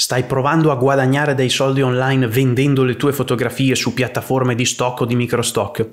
stai provando a guadagnare dei soldi online vendendo le tue fotografie su piattaforme di stock o di microstock?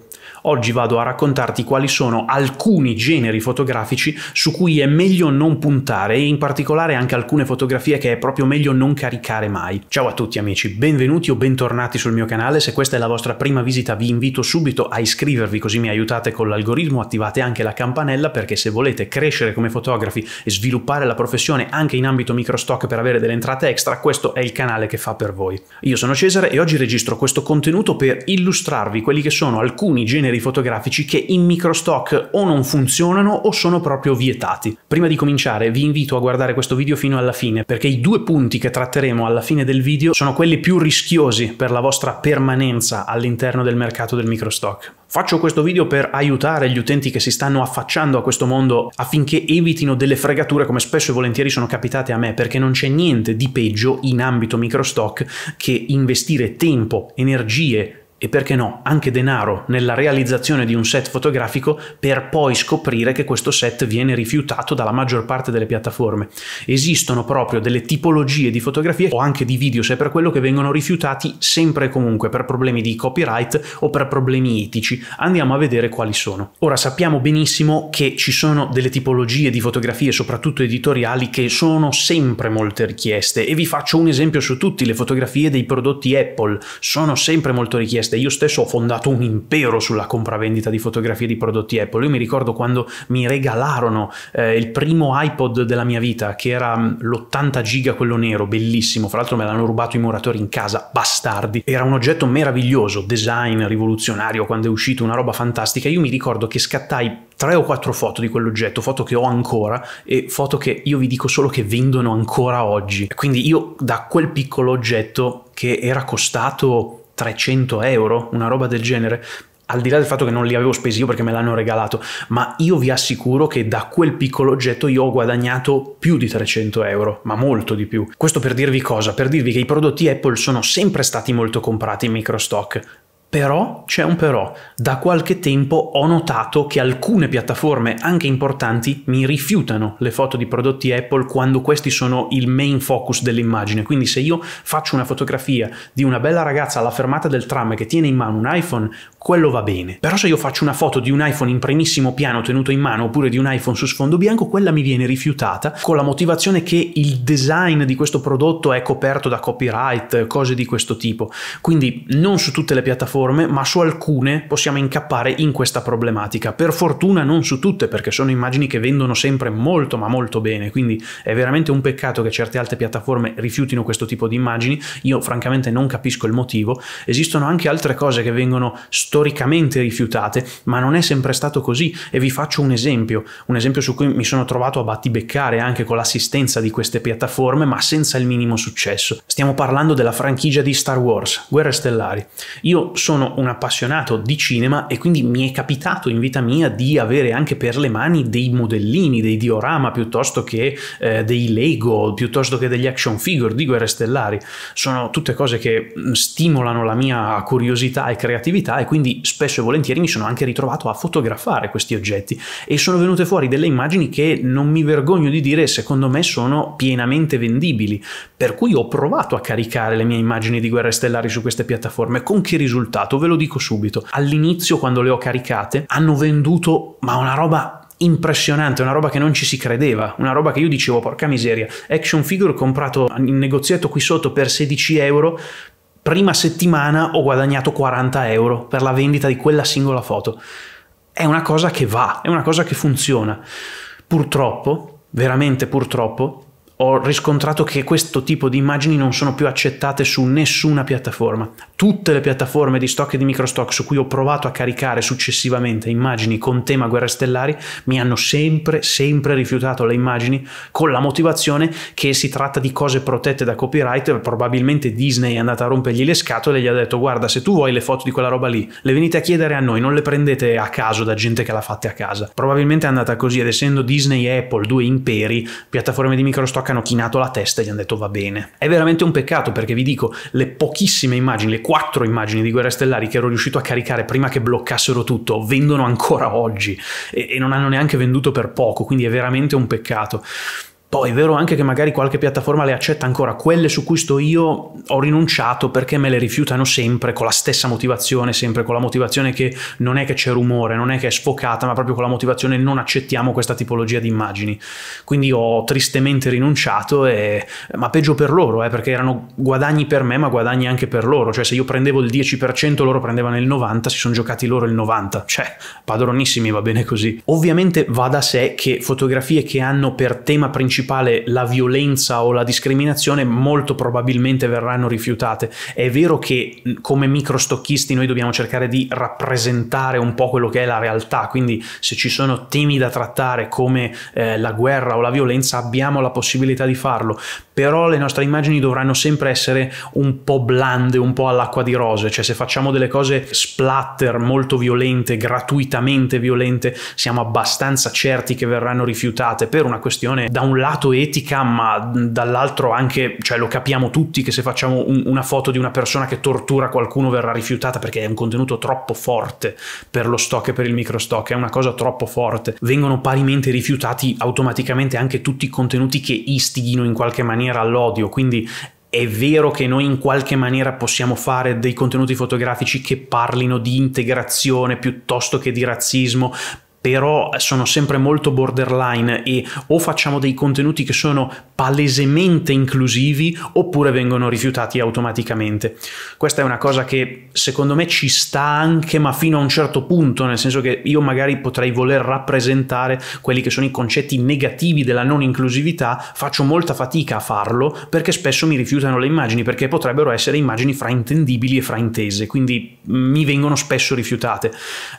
Oggi vado a raccontarti quali sono alcuni generi fotografici su cui è meglio non puntare e in particolare anche alcune fotografie che è proprio meglio non caricare mai. Ciao a tutti amici, benvenuti o bentornati sul mio canale, se questa è la vostra prima visita vi invito subito a iscrivervi così mi aiutate con l'algoritmo, attivate anche la campanella perché se volete crescere come fotografi e sviluppare la professione anche in ambito microstock per avere delle entrate extra questo è il canale che fa per voi. Io sono Cesare e oggi registro questo contenuto per illustrarvi quelli che sono alcuni generi fotografici che in microstock o non funzionano o sono proprio vietati. Prima di cominciare vi invito a guardare questo video fino alla fine perché i due punti che tratteremo alla fine del video sono quelli più rischiosi per la vostra permanenza all'interno del mercato del microstock. Faccio questo video per aiutare gli utenti che si stanno affacciando a questo mondo affinché evitino delle fregature come spesso e volentieri sono capitate a me, perché non c'è niente di peggio in ambito microstock che investire tempo, energie, e perché no, anche denaro nella realizzazione di un set fotografico per poi scoprire che questo set viene rifiutato dalla maggior parte delle piattaforme. Esistono proprio delle tipologie di fotografie o anche di video, se per quello che vengono rifiutati sempre e comunque per problemi di copyright o per problemi etici. Andiamo a vedere quali sono. Ora sappiamo benissimo che ci sono delle tipologie di fotografie, soprattutto editoriali, che sono sempre molte richieste e vi faccio un esempio su tutti, le fotografie dei prodotti Apple sono sempre molto richieste richieste. Io stesso ho fondato un impero sulla compravendita di fotografie di prodotti Apple. Io mi ricordo quando mi regalarono eh, il primo iPod della mia vita, che era mm, l'80 giga quello nero, bellissimo. Fra l'altro me l'hanno rubato i muratori in casa, bastardi. Era un oggetto meraviglioso, design rivoluzionario, quando è uscito una roba fantastica. Io mi ricordo che scattai tre o quattro foto di quell'oggetto, foto che ho ancora e foto che io vi dico solo che vendono ancora oggi. Quindi io da quel piccolo oggetto che era costato 300 euro, una roba del genere, al di là del fatto che non li avevo spesi io perché me l'hanno regalato, ma io vi assicuro che da quel piccolo oggetto io ho guadagnato più di 300 euro, ma molto di più. Questo per dirvi cosa? Per dirvi che i prodotti Apple sono sempre stati molto comprati in microstock, però c'è un però, da qualche tempo ho notato che alcune piattaforme, anche importanti, mi rifiutano le foto di prodotti Apple quando questi sono il main focus dell'immagine. Quindi se io faccio una fotografia di una bella ragazza alla fermata del tram che tiene in mano un iPhone, quello va bene. Però se io faccio una foto di un iPhone in primissimo piano tenuto in mano oppure di un iPhone su sfondo bianco, quella mi viene rifiutata con la motivazione che il design di questo prodotto è coperto da copyright, cose di questo tipo. Quindi non su tutte le piattaforme piattaforme, ma su alcune possiamo incappare in questa problematica. Per fortuna non su tutte, perché sono immagini che vendono sempre molto ma molto bene, quindi è veramente un peccato che certe altre piattaforme rifiutino questo tipo di immagini. Io francamente non capisco il motivo. Esistono anche altre cose che vengono storicamente rifiutate, ma non è sempre stato così e vi faccio un esempio, un esempio su cui mi sono trovato a battibeccare anche con l'assistenza di queste piattaforme, ma senza il minimo successo. Stiamo parlando della franchigia di Star Wars, Guerre Stellari. Io sono un appassionato di cinema e quindi mi è capitato in vita mia di avere anche per le mani dei modellini, dei diorama piuttosto che eh, dei Lego, piuttosto che degli action figure di Guerre Stellari. Sono tutte cose che mm, stimolano la mia curiosità e creatività e quindi spesso e volentieri mi sono anche ritrovato a fotografare questi oggetti e sono venute fuori delle immagini che non mi vergogno di dire secondo me sono pienamente vendibili, per cui ho provato a caricare le mie immagini di Guerre Stellari su queste piattaforme con che risultato? scontato, ve lo dico subito. All'inizio quando le ho caricate hanno venduto ma una roba impressionante, una roba che non ci si credeva, una roba che io dicevo porca miseria, action figure comprato in negozietto qui sotto per 16 euro, prima settimana ho guadagnato 40 euro per la vendita di quella singola foto. È una cosa che va, è una cosa che funziona. Purtroppo, veramente purtroppo, ho riscontrato che questo tipo di immagini non sono più accettate su nessuna piattaforma. Tutte le piattaforme di stock e di microstock su cui ho provato a caricare successivamente immagini con tema guerre stellari mi hanno sempre, sempre rifiutato le immagini con la motivazione che si tratta di cose protette da copyright. Probabilmente Disney è andata a rompergli le scatole e gli ha detto guarda se tu vuoi le foto di quella roba lì le venite a chiedere a noi, non le prendete a caso da gente che l'ha fatte a casa. Probabilmente è andata così ed essendo Disney e Apple due imperi, piattaforme di microstock che hanno chinato la testa e gli hanno detto va bene. È veramente un peccato perché vi dico, le pochissime immagini, le quattro immagini di Guerre Stellari che ero riuscito a caricare prima che bloccassero tutto, vendono ancora oggi e, e non hanno neanche venduto per poco, quindi è veramente un peccato. Poi è vero anche che magari qualche piattaforma le accetta ancora, quelle su cui sto io ho rinunciato perché me le rifiutano sempre con la stessa motivazione, sempre con la motivazione che non è che c'è rumore, non è che è sfocata, ma proprio con la motivazione non accettiamo questa tipologia di immagini. Quindi ho tristemente rinunciato, e... ma peggio per loro, eh, perché erano guadagni per me, ma guadagni anche per loro, cioè se io prendevo il 10%, loro prendevano il 90%, si sono giocati loro il 90%, cioè padronissimi va bene così. Ovviamente va da sé che fotografie che hanno per tema principale principale la violenza o la discriminazione molto probabilmente verranno rifiutate. È vero che come microstocchisti noi dobbiamo cercare di rappresentare un po' quello che è la realtà, quindi se ci sono temi da trattare come eh, la guerra o la violenza abbiamo la possibilità di farlo, però le nostre immagini dovranno sempre essere un po' blande, un po' all'acqua di rose, cioè se facciamo delle cose splatter molto violente, gratuitamente violente, siamo abbastanza certi che verranno rifiutate per una questione da un lato lato etica, ma dall'altro anche, cioè lo capiamo tutti che se facciamo un, una foto di una persona che tortura qualcuno verrà rifiutata perché è un contenuto troppo forte per lo stock e per il microstock, è una cosa troppo forte. Vengono parimenti rifiutati automaticamente anche tutti i contenuti che istighino in qualche maniera all'odio, quindi è vero che noi in qualche maniera possiamo fare dei contenuti fotografici che parlino di integrazione piuttosto che di razzismo, però sono sempre molto borderline e o facciamo dei contenuti che sono palesemente inclusivi oppure vengono rifiutati automaticamente. Questa è una cosa che secondo me ci sta anche ma fino a un certo punto, nel senso che io magari potrei voler rappresentare quelli che sono i concetti negativi della non inclusività, faccio molta fatica a farlo perché spesso mi rifiutano le immagini perché potrebbero essere immagini fraintendibili e fraintese, quindi mi vengono spesso rifiutate.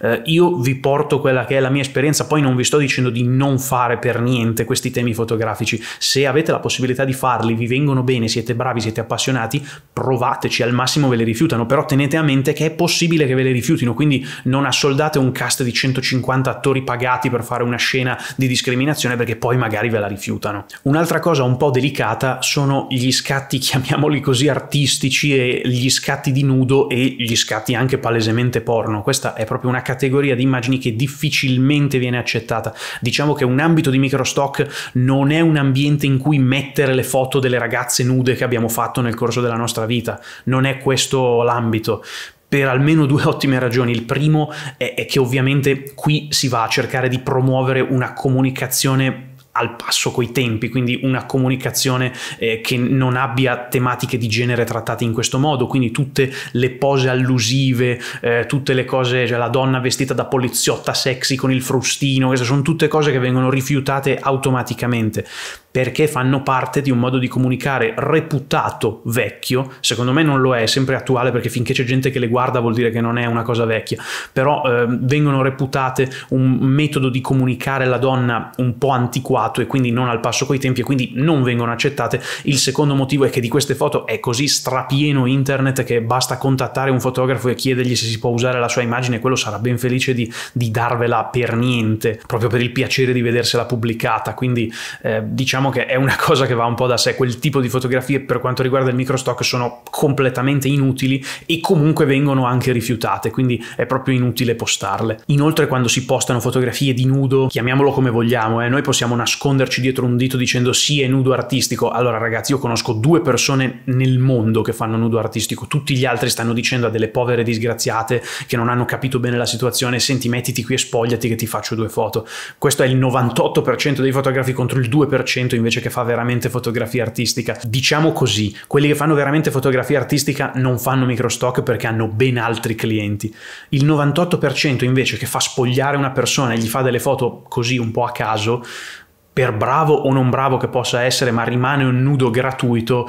Eh, io vi porto quella che è la mia mia esperienza, poi non vi sto dicendo di non fare per niente questi temi fotografici, se avete la possibilità di farli, vi vengono bene, siete bravi, siete appassionati, provateci, al massimo ve le rifiutano, però tenete a mente che è possibile che ve le rifiutino, quindi non assoldate un cast di 150 attori pagati per fare una scena di discriminazione perché poi magari ve la rifiutano. Un'altra cosa un po' delicata sono gli scatti, chiamiamoli così, artistici e gli scatti di nudo e gli scatti anche palesemente porno. Questa è proprio una categoria di immagini che difficilmente difficilmente viene accettata. Diciamo che un ambito di microstock non è un ambiente in cui mettere le foto delle ragazze nude che abbiamo fatto nel corso della nostra vita, non è questo l'ambito per almeno due ottime ragioni. Il primo è, è, che ovviamente qui si va a cercare di promuovere una comunicazione al passo coi tempi, quindi una comunicazione eh, che non abbia tematiche di genere trattate in questo modo, quindi tutte le pose allusive, eh, tutte le cose, cioè la donna vestita da poliziotta sexy con il frustino, queste sono tutte cose che vengono rifiutate automaticamente perché fanno parte di un modo di comunicare reputato vecchio, secondo me non lo è, è sempre attuale perché finché c'è gente che le guarda vuol dire che non è una cosa vecchia, però eh, vengono reputate un metodo di comunicare la donna un po' antiquato e quindi non al passo coi tempi e quindi non vengono accettate. Il secondo motivo è che di queste foto è così strapieno internet che basta contattare un fotografo e chiedergli se si può usare la sua immagine e quello sarà ben felice di, di darvela per niente, proprio per il piacere di vedersela pubblicata, quindi eh, diciamo diciamo che è una cosa che va un po' da sé, quel tipo di fotografie per quanto riguarda il microstock sono completamente inutili e comunque vengono anche rifiutate, quindi è proprio inutile postarle. Inoltre quando si postano fotografie di nudo, chiamiamolo come vogliamo, eh, noi possiamo nasconderci dietro un dito dicendo sì è nudo artistico, allora ragazzi io conosco due persone nel mondo che fanno nudo artistico, tutti gli altri stanno dicendo a delle povere disgraziate che non hanno capito bene la situazione, senti mettiti qui e spogliati che ti faccio due foto. Questo è il 98% dei fotografi contro il 2% 100 invece che fa veramente fotografia artistica. Diciamo così, quelli che fanno veramente fotografia artistica non fanno microstock perché hanno ben altri clienti. Il 98% invece che fa spogliare una persona e gli fa delle foto così un po' a caso, per bravo o non bravo che possa essere, ma rimane un nudo gratuito,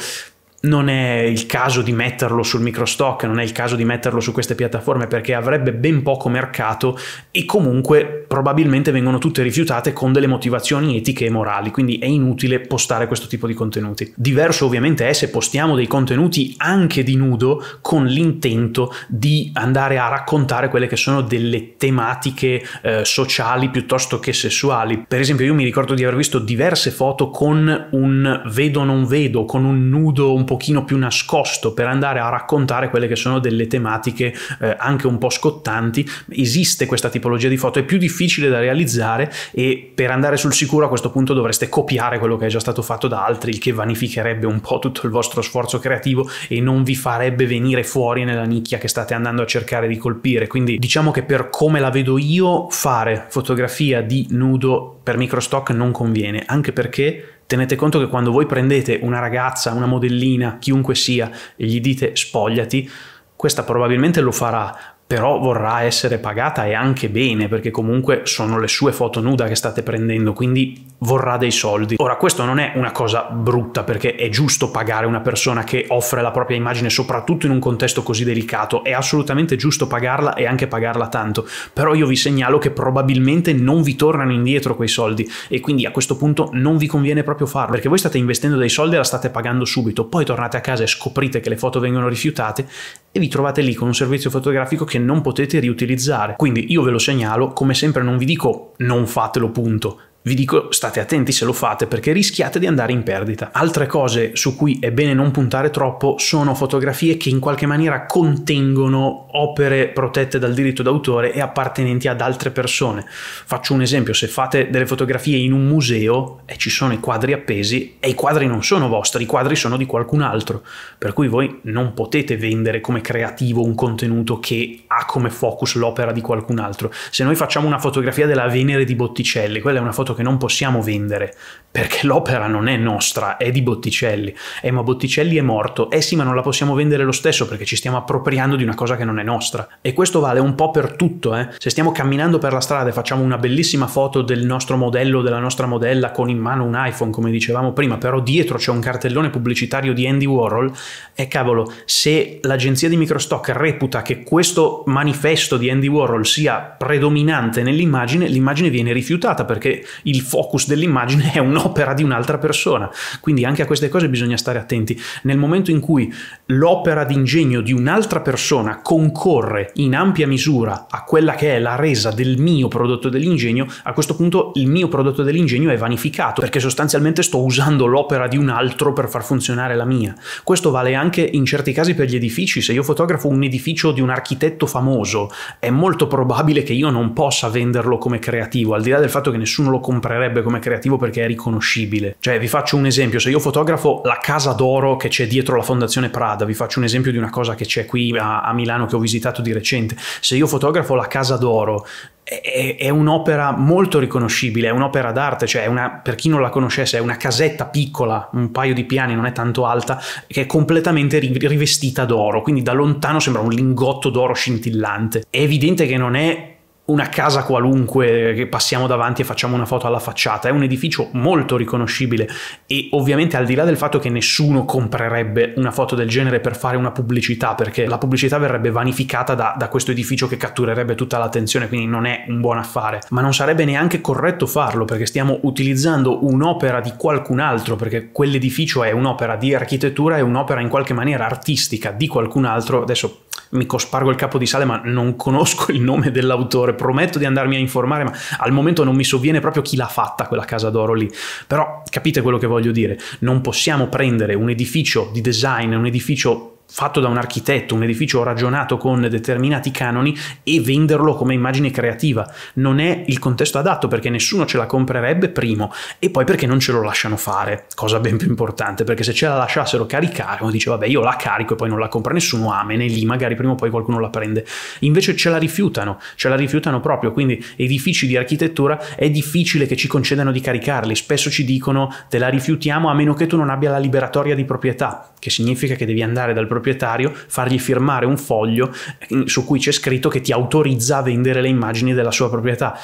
non è il caso di metterlo sul microstock, non è il caso di metterlo su queste piattaforme perché avrebbe ben poco mercato e comunque probabilmente vengono tutte rifiutate con delle motivazioni etiche e morali, quindi è inutile postare questo tipo di contenuti. Diverso ovviamente è se postiamo dei contenuti anche di nudo con l'intento di andare a raccontare quelle che sono delle tematiche eh, sociali piuttosto che sessuali. Per esempio io mi ricordo di aver visto diverse foto con un vedo non vedo, con un nudo un pochino più nascosto per andare a raccontare quelle che sono delle tematiche eh, anche un po' scottanti. Esiste questa tipologia di foto, è più difficile da realizzare e per andare sul sicuro a questo punto dovreste copiare quello che è già stato fatto da altri, il che vanificherebbe un po' tutto il vostro sforzo creativo e non vi farebbe venire fuori nella nicchia che state andando a cercare di colpire. Quindi diciamo che per come la vedo io, fare fotografia di nudo per microstock non conviene, anche perché Tenete conto che quando voi prendete una ragazza, una modellina, chiunque sia, e gli dite spogliati, questa probabilmente lo farà, però vorrà essere pagata e anche bene, perché comunque sono le sue foto nuda che state prendendo, quindi vorrà dei soldi. Ora, questo non è una cosa brutta perché è giusto pagare una persona che offre la propria immagine, soprattutto in un contesto così delicato, è assolutamente giusto pagarla e anche pagarla tanto, però io vi segnalo che probabilmente non vi tornano indietro quei soldi e quindi a questo punto non vi conviene proprio farlo perché voi state investendo dei soldi e la state pagando subito, poi tornate a casa e scoprite che le foto vengono rifiutate e vi trovate lì con un servizio fotografico che non potete riutilizzare. Quindi io ve lo segnalo, come sempre non vi dico non fatelo punto, vi dico state attenti se lo fate perché rischiate di andare in perdita. Altre cose su cui è bene non puntare troppo sono fotografie che in qualche maniera contengono opere protette dal diritto d'autore e appartenenti ad altre persone. Faccio un esempio, se fate delle fotografie in un museo e eh, ci sono i quadri appesi e i quadri non sono vostri, i quadri sono di qualcun altro, per cui voi non potete vendere come creativo un contenuto che ha come focus l'opera di qualcun altro. Se noi facciamo una fotografia della Venere di Botticelli, quella è una fotografia che non possiamo vendere perché l'opera non è nostra, è di Botticelli. Eh, ma Botticelli è morto. Eh sì, ma non la possiamo vendere lo stesso perché ci stiamo appropriando di una cosa che non è nostra. E questo vale un po' per tutto, eh. Se stiamo camminando per la strada e facciamo una bellissima foto del nostro modello, della nostra modella con in mano un iPhone, come dicevamo prima, però dietro c'è un cartellone pubblicitario di Andy Warhol, eh, cavolo, se l'agenzia di microstock reputa che questo manifesto di Andy Warhol sia predominante nell'immagine, l'immagine viene rifiutata perché il focus dell'immagine è un'opera di un'altra persona. Quindi anche a queste cose bisogna stare attenti. Nel momento in cui l'opera d'ingegno di un'altra persona concorre in ampia misura a quella che è la resa del mio prodotto dell'ingegno, a questo punto il mio prodotto dell'ingegno è vanificato, perché sostanzialmente sto usando l'opera di un altro per far funzionare la mia. Questo vale anche in certi casi per gli edifici. Se io fotografo un edificio di un architetto famoso, è molto probabile che io non possa venderlo come creativo, al di là del fatto che nessuno lo conosca comprerebbe come creativo perché è riconoscibile. Cioè, vi faccio un esempio, se io fotografo la casa d'oro che c'è dietro la Fondazione Prada, vi faccio un esempio di una cosa che c'è qui a, a Milano che ho visitato di recente, se io fotografo la casa d'oro è, un'opera molto riconoscibile, è un'opera d'arte, cioè una, per chi non la conoscesse è una casetta piccola, un paio di piani, non è tanto alta, che è completamente rivestita d'oro, quindi da lontano sembra un lingotto d'oro scintillante. È evidente che non è una casa qualunque che passiamo davanti e facciamo una foto alla facciata, è un edificio molto riconoscibile e ovviamente al di là del fatto che nessuno comprerebbe una foto del genere per fare una pubblicità, perché la pubblicità verrebbe vanificata da, da questo edificio che catturerebbe tutta l'attenzione, quindi non è un buon affare, ma non sarebbe neanche corretto farlo perché stiamo utilizzando un'opera di qualcun altro, perché quell'edificio è un'opera di architettura, è un'opera in qualche maniera artistica di qualcun altro, adesso mi cospargo il capo di sale, ma non conosco il nome dell'autore. Prometto di andarmi a informare, ma al momento non mi sovviene proprio chi l'ha fatta quella casa d'oro lì. Però capite quello che voglio dire. Non possiamo prendere un edificio di design, un edificio fatto da un architetto, un edificio ragionato con determinati canoni e venderlo come immagine creativa. Non è il contesto adatto perché nessuno ce la comprerebbe, primo, e poi perché non ce lo lasciano fare, cosa ben più importante, perché se ce la lasciassero caricare, uno dice vabbè io la carico e poi non la compra nessuno, amene, lì magari prima o poi qualcuno la prende. Invece ce la rifiutano, ce la rifiutano proprio, quindi edifici di architettura è difficile che ci concedano di caricarli, spesso ci dicono te la rifiutiamo a meno che tu non abbia la liberatoria di proprietà, che significa che devi andare dal proprietario proprietario, fargli firmare un foglio su cui c'è scritto che ti autorizza a vendere le immagini della sua proprietà.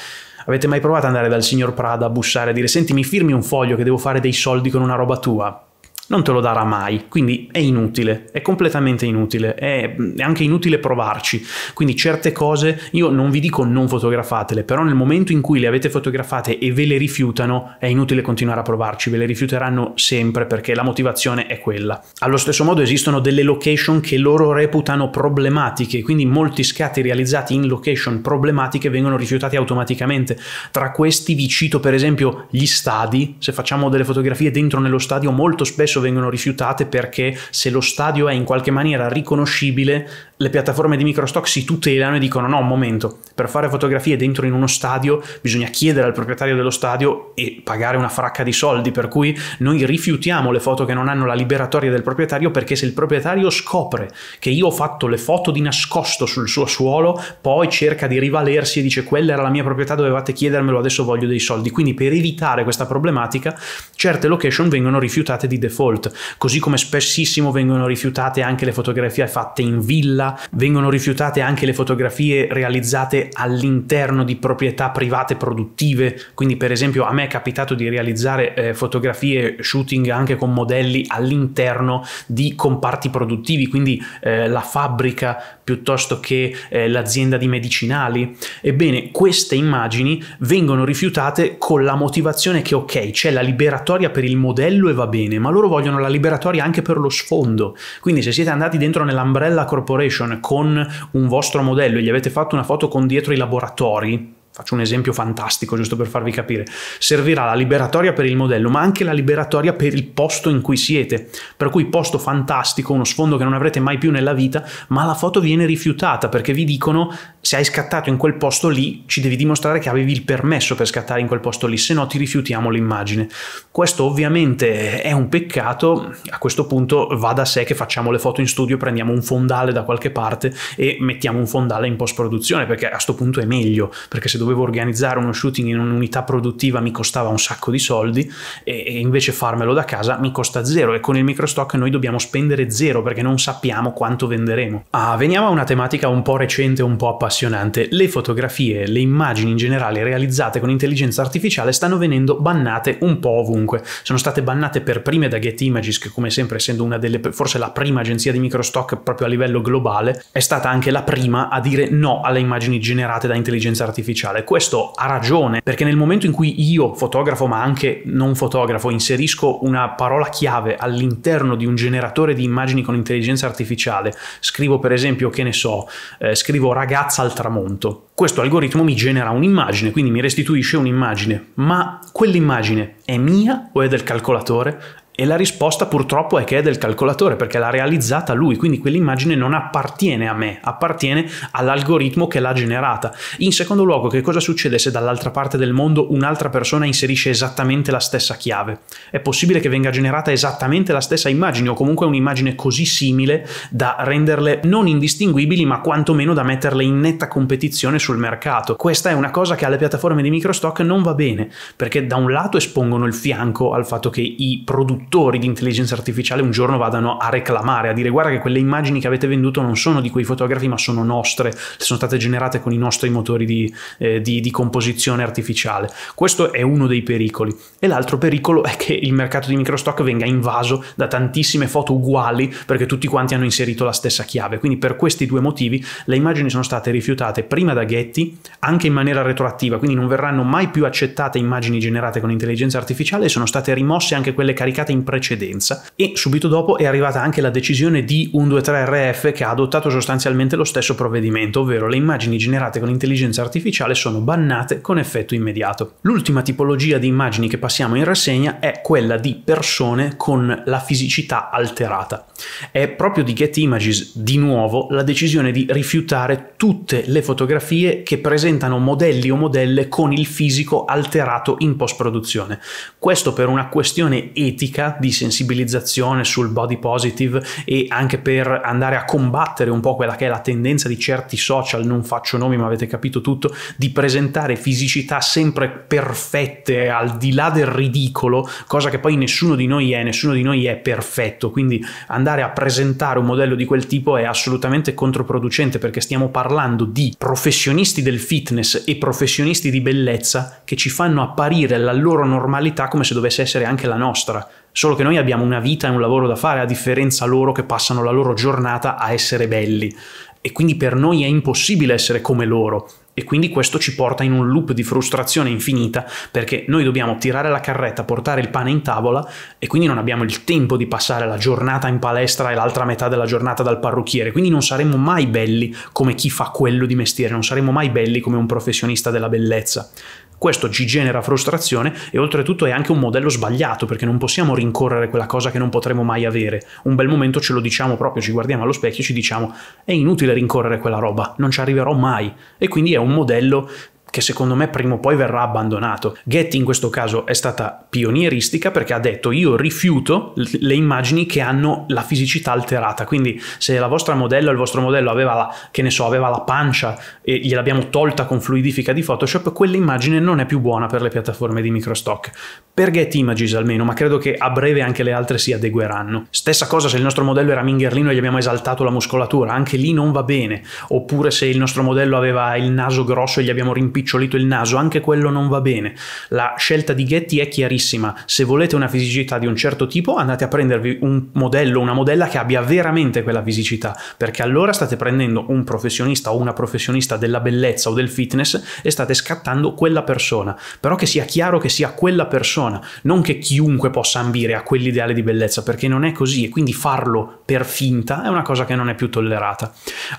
Avete mai provato ad andare dal signor Prada a bussare e dire senti mi firmi un foglio che devo fare dei soldi con una roba tua? non te lo darà mai, quindi è inutile, è completamente inutile, è, anche inutile provarci. Quindi certe cose io non vi dico non fotografatele, però nel momento in cui le avete fotografate e ve le rifiutano, è inutile continuare a provarci, ve le rifiuteranno sempre perché la motivazione è quella. Allo stesso modo esistono delle location che loro reputano problematiche, quindi molti scatti realizzati in location problematiche vengono rifiutati automaticamente. Tra questi vi cito per esempio gli stadi, se facciamo delle fotografie dentro nello stadio molto spesso spesso vengono rifiutate perché se lo stadio è in qualche maniera riconoscibile, le piattaforme di microstock si tutelano e dicono no, un momento, per fare fotografie dentro in uno stadio bisogna chiedere al proprietario dello stadio e pagare una fracca di soldi, per cui noi rifiutiamo le foto che non hanno la liberatoria del proprietario perché se il proprietario scopre che io ho fatto le foto di nascosto sul suo suolo, poi cerca di rivalersi e dice quella era la mia proprietà, dovevate chiedermelo, adesso voglio dei soldi. Quindi per evitare questa problematica certe location vengono rifiutate di default default, così come spessissimo vengono rifiutate anche le fotografie fatte in villa, vengono rifiutate anche le fotografie realizzate all'interno di proprietà private produttive, quindi per esempio a me è capitato di realizzare eh, fotografie shooting anche con modelli all'interno di comparti produttivi, quindi eh, la fabbrica piuttosto che eh, l'azienda di medicinali. Ebbene, queste immagini vengono rifiutate con la motivazione che ok, c'è la liberatoria per il modello e va bene, ma loro vogliono la liberatoria anche per lo sfondo. Quindi se siete andati dentro nell'Umbrella Corporation con un vostro modello e gli avete fatto una foto con dietro i laboratori, faccio un esempio fantastico giusto per farvi capire, servirà la liberatoria per il modello, ma anche la liberatoria per il posto in cui siete, per cui posto fantastico, uno sfondo che non avrete mai più nella vita, ma la foto viene rifiutata perché vi dicono se hai scattato in quel posto lì ci devi dimostrare che avevi il permesso per scattare in quel posto lì, se no ti rifiutiamo l'immagine. Questo ovviamente è un peccato, a questo punto va da sé che facciamo le foto in studio, prendiamo un fondale da qualche parte e mettiamo un fondale in post produzione perché a questo punto è meglio, perché se dovevo organizzare uno shooting in un'unità produttiva mi costava un sacco di soldi e, e invece farmelo da casa mi costa zero e con il microstock noi dobbiamo spendere zero perché non sappiamo quanto venderemo. Ah, veniamo a una tematica un po' recente, un po' appassionante. Le fotografie, le immagini in generale realizzate con intelligenza artificiale stanno venendo bannate un po' ovunque. Sono state bannate per prime da Get Images che come sempre essendo una delle forse la prima agenzia di microstock proprio a livello globale è stata anche la prima a dire no alle immagini generate da intelligenza artificiale digitale. Questo ha ragione, perché nel momento in cui io, fotografo ma anche non fotografo, inserisco una parola chiave all'interno di un generatore di immagini con intelligenza artificiale, scrivo per esempio, che ne so, eh, scrivo ragazza al tramonto, questo algoritmo mi genera un'immagine, quindi mi restituisce un'immagine, ma quell'immagine è mia o è del calcolatore? E la risposta purtroppo è che è del calcolatore perché l'ha realizzata lui, quindi quell'immagine non appartiene a me, appartiene all'algoritmo che l'ha generata. In secondo luogo, che cosa succede se dall'altra parte del mondo un'altra persona inserisce esattamente la stessa chiave? È possibile che venga generata esattamente la stessa immagine o comunque un'immagine così simile da renderle non indistinguibili ma quantomeno da metterle in netta competizione sul mercato. Questa è una cosa che alle piattaforme di microstock non va bene perché da un lato espongono il fianco al fatto che i produttori produttori di intelligenza artificiale un giorno vadano a reclamare, a dire guarda che quelle immagini che avete venduto non sono di quei fotografi ma sono nostre, sono state generate con i nostri motori di, eh, di, di composizione artificiale. Questo è uno dei pericoli. E l'altro pericolo è che il mercato di microstock venga invaso da tantissime foto uguali perché tutti quanti hanno inserito la stessa chiave. Quindi per questi due motivi le immagini sono state rifiutate prima da Getty anche in maniera retroattiva, quindi non verranno mai più accettate immagini generate con intelligenza artificiale e sono state rimosse anche quelle caricate in precedenza e subito dopo è arrivata anche la decisione di 123RF che ha adottato sostanzialmente lo stesso provvedimento, ovvero le immagini generate con intelligenza artificiale sono bannate con effetto immediato. L'ultima tipologia di immagini che passiamo in rassegna è quella di persone con la fisicità alterata. È proprio di Get Images di nuovo la decisione di rifiutare tutte le fotografie che presentano modelli o modelle con il fisico alterato in post produzione. Questo per una questione etica di sensibilizzazione sul body positive e anche per andare a combattere un po' quella che è la tendenza di certi social, non faccio nomi ma avete capito tutto, di presentare fisicità sempre perfette al di là del ridicolo, cosa che poi nessuno di noi è, nessuno di noi è perfetto, quindi andare a presentare un modello di quel tipo è assolutamente controproducente perché stiamo parlando di professionisti del fitness e professionisti di bellezza che ci fanno apparire la loro normalità come se dovesse essere anche la nostra Solo che noi abbiamo una vita e un lavoro da fare, a differenza loro che passano la loro giornata a essere belli. E quindi per noi è impossibile essere come loro. E quindi questo ci porta in un loop di frustrazione infinita, perché noi dobbiamo tirare la carretta, portare il pane in tavola e quindi non abbiamo il tempo di passare la giornata in palestra e l'altra metà della giornata dal parrucchiere, quindi non saremmo mai belli come chi fa quello di mestiere, non saremmo mai belli come un professionista della bellezza. Questo ci genera frustrazione e oltretutto è anche un modello sbagliato perché non possiamo rincorrere quella cosa che non potremo mai avere. Un bel momento ce lo diciamo proprio, ci guardiamo allo specchio e ci diciamo è inutile rincorrere quella roba, non ci arriverò mai. E quindi è un modello che secondo me prima o poi verrà abbandonato. Getty in questo caso è stata pionieristica perché ha detto io rifiuto le immagini che hanno la fisicità alterata, quindi se la vostra modello, il vostro modello aveva la, che ne so, aveva la pancia e gliel'abbiamo tolta con fluidifica di Photoshop, quell'immagine non è più buona per le piattaforme di microstock. Per Getty Images almeno, ma credo che a breve anche le altre si adegueranno. Stessa cosa se il nostro modello era mingherlino e gli abbiamo esaltato la muscolatura, anche lì non va bene. Oppure se il nostro modello aveva il naso grosso e gli abbiamo rimpicciato rimpicciolito il naso, anche quello non va bene. La scelta di Getty è chiarissima, se volete una fisicità di un certo tipo andate a prendervi un modello, una modella che abbia veramente quella fisicità, perché allora state prendendo un professionista o una professionista della bellezza o del fitness e state scattando quella persona, però che sia chiaro che sia quella persona, non che chiunque possa ambire a quell'ideale di bellezza, perché non è così e quindi farlo per finta è una cosa che non è più tollerata.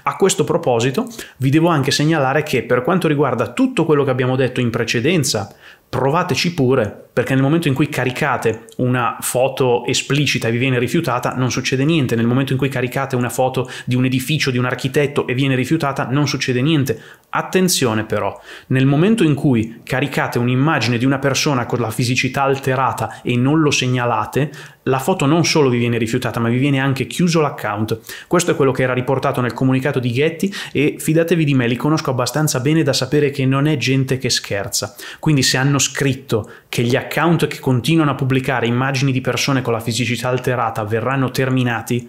A questo proposito vi devo anche segnalare che per quanto riguarda tutti tutto quello che abbiamo detto in precedenza, provateci pure perché nel momento in cui caricate una foto esplicita e vi viene rifiutata non succede niente, nel momento in cui caricate una foto di un edificio, di un architetto e viene rifiutata non succede niente. Attenzione però, nel momento in cui caricate un'immagine di una persona con la fisicità alterata e non lo segnalate, la foto non solo vi viene rifiutata, ma vi viene anche chiuso l'account. Questo è quello che era riportato nel comunicato di Getty e fidatevi di me, li conosco abbastanza bene da sapere che non è gente che scherza. Quindi se hanno scritto che gli account account che continuano a pubblicare immagini di persone con la fisicità alterata verranno terminati,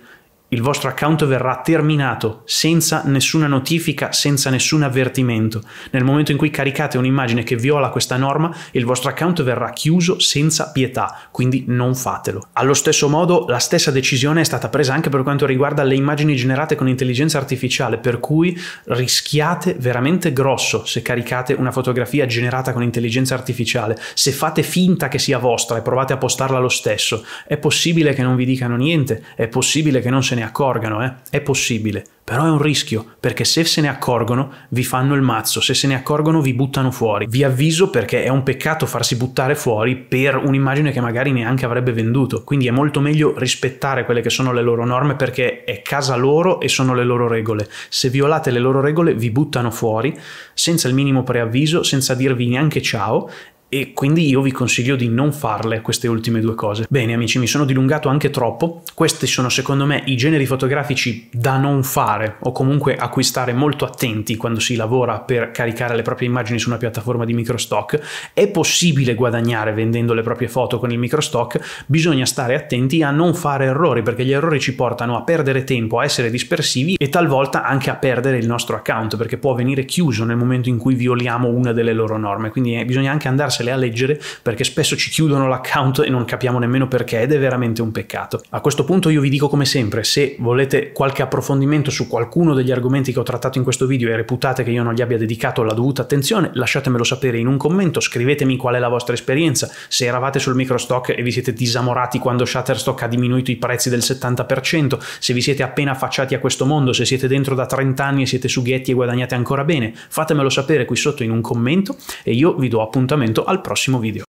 il vostro account verrà terminato senza nessuna notifica, senza nessun avvertimento. Nel momento in cui caricate un'immagine che viola questa norma, il vostro account verrà chiuso senza pietà, quindi non fatelo. Allo stesso modo, la stessa decisione è stata presa anche per quanto riguarda le immagini generate con intelligenza artificiale, per cui rischiate veramente grosso se caricate una fotografia generata con intelligenza artificiale. Se fate finta che sia vostra e provate a postarla lo stesso, è possibile che non vi dicano niente, è possibile che non se ne accorgano, eh? è possibile, però è un rischio, perché se se ne accorgono vi fanno il mazzo, se se ne accorgono vi buttano fuori. Vi avviso perché è un peccato farsi buttare fuori per un'immagine che magari neanche avrebbe venduto, quindi è molto meglio rispettare quelle che sono le loro norme perché è casa loro e sono le loro regole. Se violate le loro regole vi buttano fuori senza il minimo preavviso, senza dirvi neanche ciao e quindi io vi consiglio di non farle queste ultime due cose. Bene amici, mi sono dilungato anche troppo, questi sono secondo me i generi fotografici da non fare o comunque a cui stare molto attenti quando si lavora per caricare le proprie immagini su una piattaforma di microstock. È possibile guadagnare vendendo le proprie foto con il microstock, bisogna stare attenti a non fare errori perché gli errori ci portano a perdere tempo, a essere dispersivi e talvolta anche a perdere il nostro account perché può venire chiuso nel momento in cui violiamo una delle loro norme, quindi eh, bisogna anche andarsi andarsele a leggere perché spesso ci chiudono l'account e non capiamo nemmeno perché ed è veramente un peccato. A questo punto io vi dico come sempre, se volete qualche approfondimento su qualcuno degli argomenti che ho trattato in questo video e reputate che io non gli abbia dedicato la dovuta attenzione, lasciatemelo sapere in un commento, scrivetemi qual è la vostra esperienza, se eravate sul microstock e vi siete disamorati quando Shutterstock ha diminuito i prezzi del 70%, se vi siete appena affacciati a questo mondo, se siete dentro da 30 anni e siete su Getty e guadagnate ancora bene, fatemelo sapere qui sotto in un commento e io vi do appuntamento al prossimo video.